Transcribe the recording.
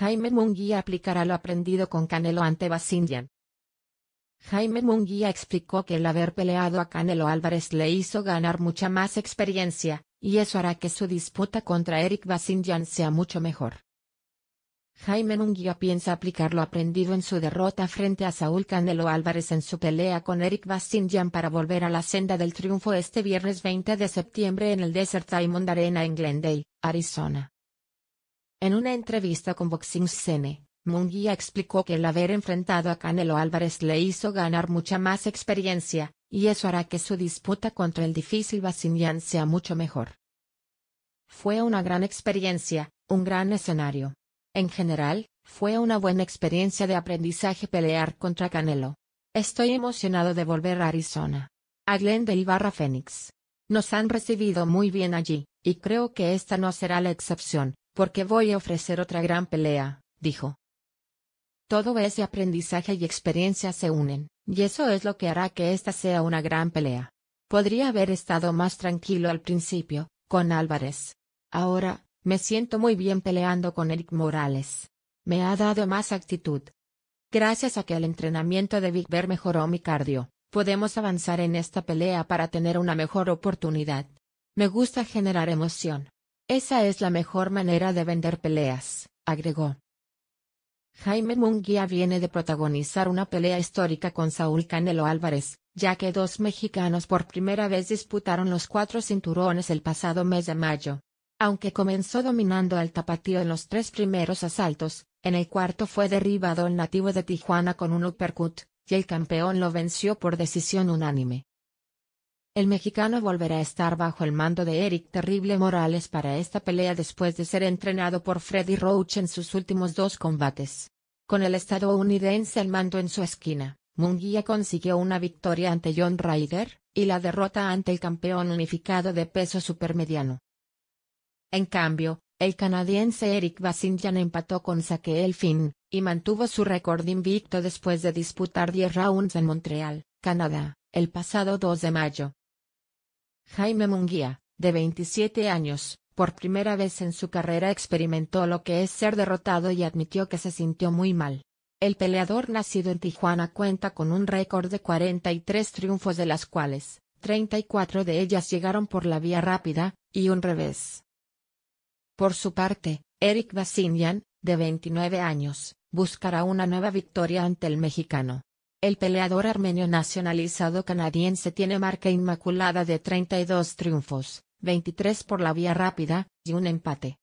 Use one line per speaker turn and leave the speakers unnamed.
Jaime Munguía aplicará lo aprendido con Canelo ante Basindian. Jaime Munguía explicó que el haber peleado a Canelo Álvarez le hizo ganar mucha más experiencia, y eso hará que su disputa contra Eric Basindian sea mucho mejor. Jaime Munguía piensa aplicar lo aprendido en su derrota frente a Saúl Canelo Álvarez en su pelea con Eric Basindian para volver a la senda del triunfo este viernes 20 de septiembre en el Desert Diamond Arena en Glendale, Arizona. En una entrevista con Boxing Scene, Munguía explicó que el haber enfrentado a Canelo Álvarez le hizo ganar mucha más experiencia, y eso hará que su disputa contra el difícil Basinian sea mucho mejor. Fue una gran experiencia, un gran escenario. En general, fue una buena experiencia de aprendizaje pelear contra Canelo. Estoy emocionado de volver a Arizona. A Glendale barra Fénix. Nos han recibido muy bien allí, y creo que esta no será la excepción, porque voy a ofrecer otra gran pelea, dijo. Todo ese aprendizaje y experiencia se unen, y eso es lo que hará que esta sea una gran pelea. Podría haber estado más tranquilo al principio, con Álvarez. Ahora, me siento muy bien peleando con Eric Morales. Me ha dado más actitud. Gracias a que el entrenamiento de Big Bear mejoró mi cardio, podemos avanzar en esta pelea para tener una mejor oportunidad. Me gusta generar emoción. Esa es la mejor manera de vender peleas, agregó. Jaime Munguía viene de protagonizar una pelea histórica con Saúl Canelo Álvarez, ya que dos mexicanos por primera vez disputaron los cuatro cinturones el pasado mes de mayo. Aunque comenzó dominando al tapatío en los tres primeros asaltos, en el cuarto fue derribado el nativo de Tijuana con un uppercut, y el campeón lo venció por decisión unánime. El mexicano volverá a estar bajo el mando de Eric Terrible Morales para esta pelea después de ser entrenado por Freddy Roach en sus últimos dos combates. Con el estadounidense al mando en su esquina, Munguía consiguió una victoria ante John Ryder, y la derrota ante el campeón unificado de peso supermediano. En cambio, el canadiense Eric Basinjan empató con Saquel Finn, y mantuvo su récord invicto después de disputar 10 rounds en Montreal, Canadá, el pasado 2 de mayo. Jaime Munguía, de 27 años, por primera vez en su carrera experimentó lo que es ser derrotado y admitió que se sintió muy mal. El peleador nacido en Tijuana cuenta con un récord de 43 triunfos de las cuales, 34 de ellas llegaron por la vía rápida, y un revés. Por su parte, Eric Basinian, de 29 años, buscará una nueva victoria ante el mexicano. El peleador armenio nacionalizado canadiense tiene marca inmaculada de 32 triunfos, 23 por la vía rápida, y un empate.